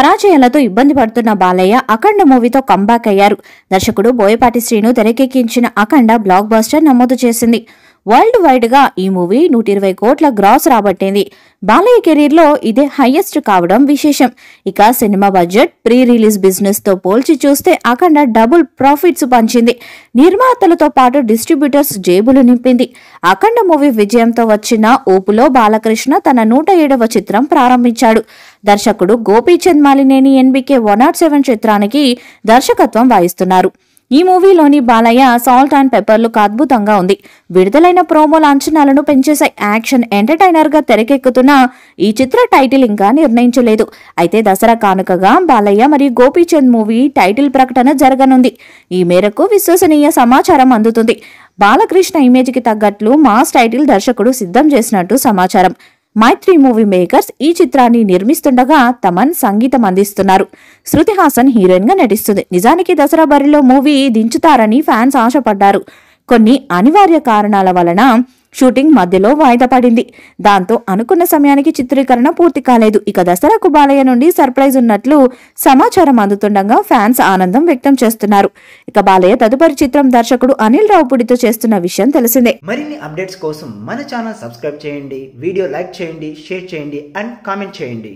పరాజయాలతో ఇబ్బంది పడుతున్న బాలయ్య అఖండ మూవీతో కంబ్యాక్ అయ్యారు దర్శకుడు బోయపాటి శ్రీను తెరకెక్కించిన అఖండ బ్లాక్ బాస్టర్ నమోదు చేసింది వరల్డ్ వైడ్గా ఈ మూవీ నూట ఇరవై కోట్ల గ్రాస్ రాబట్టింది బాలయ్య కెరీర్లో ఇదే హైయెస్ట్ కావడం విశేషం ఇక సినిమా బడ్జెట్ ప్రీ రిలీజ్ బిజినెస్తో పోల్చి చూస్తే అఖండ డబుల్ ప్రాఫిట్స్ పంచింది నిర్మాతలతో పాటు డిస్ట్రిబ్యూటర్స్ జేబులు నింపింది అఖండ మూవీ విజయంతో వచ్చిన ఓపులో బాలకృష్ణ తన నూట ఏడవ చిత్రం ప్రారంభించాడు దర్శకుడు Gopichand Malineni NBK one nought seven చిత్రానికి దర్శకత్వం వహిస్తున్నారు ఈ మూవీలోని Balayya salt and pepper look అద్భుతంగా ఉంది విడుదలైన ప్రోమోల అంచనాలను పెంచేసే యాక్షన్ ఎంటర్టైనర్ గా తెరకెక్కుతున్న ఈ చిత్ర టైటిల్ ఇంకా నిర్ణయించలేదు అయితే దసరా కానుకగా బాలయ్య మరియు గోపీచంద్ మూవీ టైటిల్ ప్రకటన జరగనుంది ఈ మేరకు విశ్వసనీయ సమాచారం అందుతుంది బాలకృష్ణ ఇమేజ్కి తగ్గట్లు మాస్ టైటిల్ దర్శకుడు సిద్ధం చేసినట్టు సమాచారం మైత్రి మూవీ మేకర్స్ ఈ చిత్రాన్ని నిర్మిస్తుండగా తమన్ సంగీతం అందిస్తున్నారు శృతి హాసన్ హీరోయిన్ గా నటిస్తుంది నిజానికి దసరా బరిలో మూవీ దించుతారని ఫ్యాన్స్ ఆశపడ్డారు కొన్ని అనివార్య కారణాల వలన షూటింగ్ మధ్యలో వాయిదా పడింది దాంతో అనుకున్న సమయానికి చిత్రీకరణ పూర్తి కాలేదు ఇక దసరాకు బాలయ్య నుండి సర్ప్రైజ్ ఉన్నట్లు సమాచారం అందుతుండగా ఫ్యాన్స్ ఆనందం వ్యక్తం చేస్తున్నారు ఇక బాలయ్య తదుపరి చిత్రం దర్శకుడు అనిల్ రావుపుడితో చేస్తున్న విషయం తెలిసిందే మరిన్ని అప్డేట్స్ కోసం మన ఛానల్ సబ్స్క్రైబ్ చేయండి వీడియో లైక్ చేయండి షేర్ చేయండి అండ్ కామెంట్ చేయండి